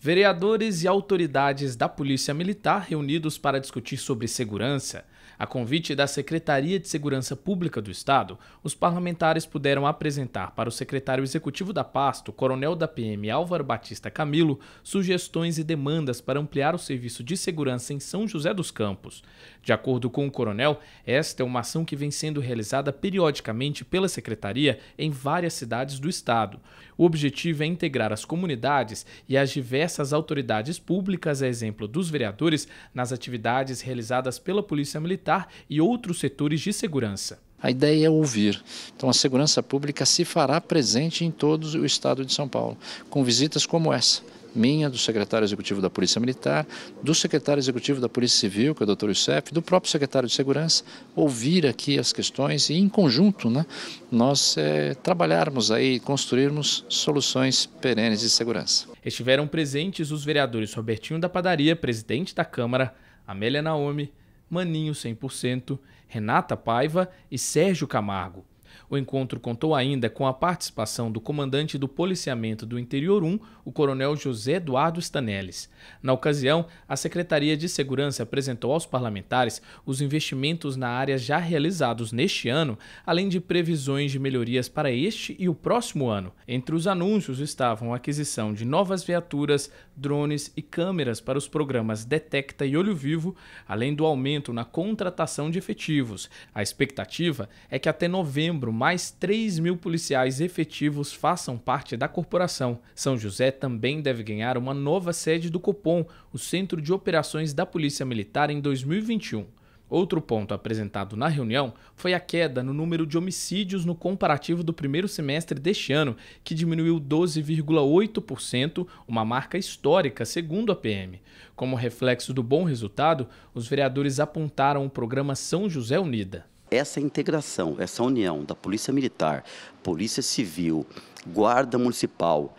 Vereadores e autoridades da Polícia Militar reunidos para discutir sobre segurança a convite da Secretaria de Segurança Pública do Estado, os parlamentares puderam apresentar para o secretário executivo da Pasto, coronel da PM Álvaro Batista Camilo, sugestões e demandas para ampliar o serviço de segurança em São José dos Campos. De acordo com o coronel, esta é uma ação que vem sendo realizada periodicamente pela secretaria em várias cidades do estado. O objetivo é integrar as comunidades e as diversas autoridades públicas, a exemplo dos vereadores, nas atividades realizadas pela Polícia Militar militar e outros setores de segurança. A ideia é ouvir. Então, a segurança pública se fará presente em todo o estado de São Paulo, com visitas como essa. Minha, do secretário executivo da Polícia Militar, do secretário executivo da Polícia Civil, que é o doutor Youssef, do próprio secretário de Segurança, ouvir aqui as questões e, em conjunto, né, nós é, trabalharmos aí, construirmos soluções perenes de segurança. Estiveram presentes os vereadores Robertinho da Padaria, presidente da Câmara, Amélia Naomi, Maninho 100%, Renata Paiva e Sérgio Camargo. O encontro contou ainda com a participação do comandante do Policiamento do Interior 1, o coronel José Eduardo Stanelis. Na ocasião, a Secretaria de Segurança apresentou aos parlamentares os investimentos na área já realizados neste ano, além de previsões de melhorias para este e o próximo ano. Entre os anúncios estavam a aquisição de novas viaturas, drones e câmeras para os programas Detecta e Olho Vivo, além do aumento na contratação de efetivos. A expectativa é que até novembro novembro, mais 3 mil policiais efetivos façam parte da corporação. São José também deve ganhar uma nova sede do Copom, o Centro de Operações da Polícia Militar, em 2021. Outro ponto apresentado na reunião foi a queda no número de homicídios no comparativo do primeiro semestre deste ano, que diminuiu 12,8%, uma marca histórica, segundo a PM. Como reflexo do bom resultado, os vereadores apontaram o programa São José Unida essa integração, essa união da Polícia Militar, Polícia Civil, Guarda Municipal,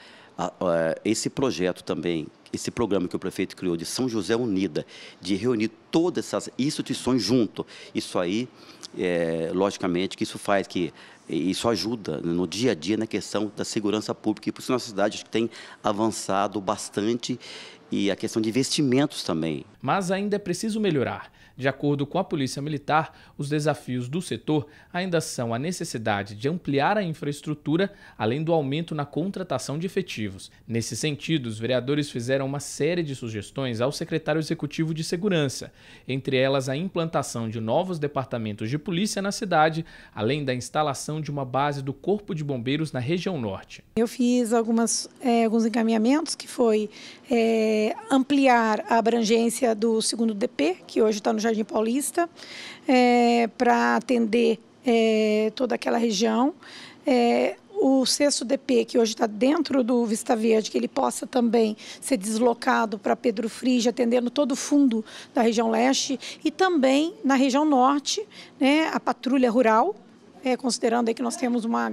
esse projeto também esse programa que o prefeito criou de São José Unida, de reunir todas essas instituições junto, isso aí, é, logicamente, que isso faz que isso ajuda no dia a dia na questão da segurança pública e por isso nossa cidade que tem avançado bastante e a questão de investimentos também. Mas ainda é preciso melhorar. De acordo com a Polícia Militar, os desafios do setor ainda são a necessidade de ampliar a infraestrutura, além do aumento na contratação de efetivos. Nesse sentido, os vereadores fizeram fizeram uma série de sugestões ao secretário executivo de segurança, entre elas a implantação de novos departamentos de polícia na cidade, além da instalação de uma base do Corpo de Bombeiros na região norte. Eu fiz algumas, é, alguns encaminhamentos que foi é, ampliar a abrangência do segundo DP, que hoje está no Jardim Paulista, é, para atender é, toda aquela região é, o sexto DP, que hoje está dentro do Vista Verde, que ele possa também ser deslocado para Pedro Frige, atendendo todo o fundo da região leste e também na região norte, né, a patrulha rural, é, considerando que nós temos uma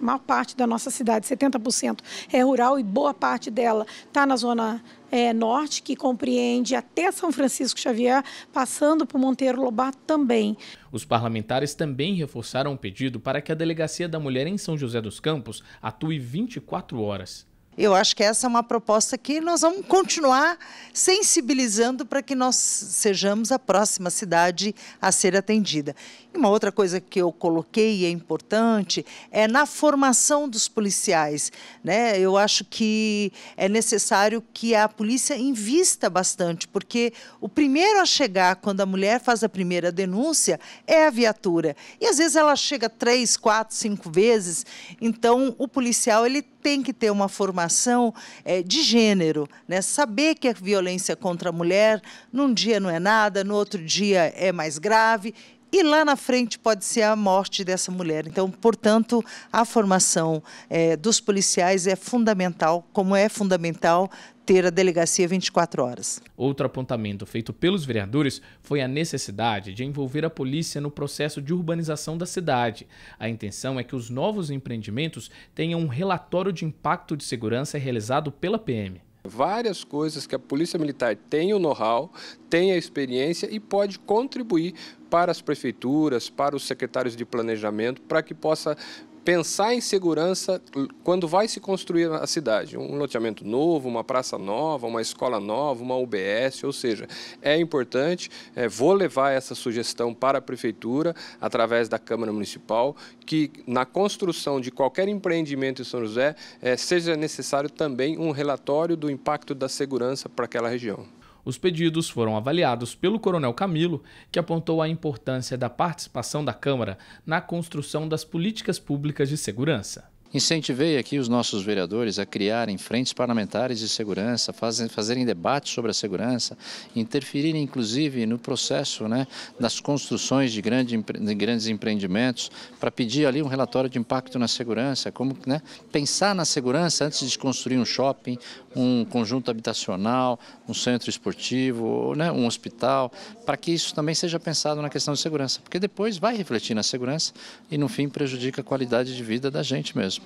maior parte da nossa cidade, 70%, é rural e boa parte dela está na zona é, norte, que compreende até São Francisco Xavier, passando por Monteiro Lobato também. Os parlamentares também reforçaram o pedido para que a Delegacia da Mulher em São José dos Campos atue 24 horas. Eu acho que essa é uma proposta que nós vamos continuar sensibilizando para que nós sejamos a próxima cidade a ser atendida. E uma outra coisa que eu coloquei e é importante é na formação dos policiais. Né? Eu acho que é necessário que a polícia invista bastante, porque o primeiro a chegar quando a mulher faz a primeira denúncia é a viatura. E às vezes ela chega três, quatro, cinco vezes. Então o policial ele tem que ter uma formação discriminação é, de gênero. Né? Saber que a violência contra a mulher, num dia não é nada, no outro dia é mais grave, e lá na frente pode ser a morte dessa mulher. Então, portanto, a formação é, dos policiais é fundamental, como é fundamental ter a delegacia 24 horas. Outro apontamento feito pelos vereadores foi a necessidade de envolver a polícia no processo de urbanização da cidade. A intenção é que os novos empreendimentos tenham um relatório de impacto de segurança realizado pela PM várias coisas que a Polícia Militar tem o know-how, tem a experiência e pode contribuir para as prefeituras, para os secretários de planejamento, para que possa pensar em segurança quando vai se construir a cidade. Um loteamento novo, uma praça nova, uma escola nova, uma UBS, ou seja, é importante. É, vou levar essa sugestão para a Prefeitura, através da Câmara Municipal, que na construção de qualquer empreendimento em São José é, seja necessário também um relatório do impacto da segurança para aquela região. Os pedidos foram avaliados pelo Coronel Camilo, que apontou a importância da participação da Câmara na construção das políticas públicas de segurança. Incentivei aqui os nossos vereadores a criarem frentes parlamentares de segurança, fazerem debates sobre a segurança, interferirem inclusive no processo né, das construções de, grande, de grandes empreendimentos, para pedir ali um relatório de impacto na segurança, como né, pensar na segurança antes de construir um shopping, um conjunto habitacional, um centro esportivo, né, um hospital, para que isso também seja pensado na questão de segurança, porque depois vai refletir na segurança e no fim prejudica a qualidade de vida da gente mesmo.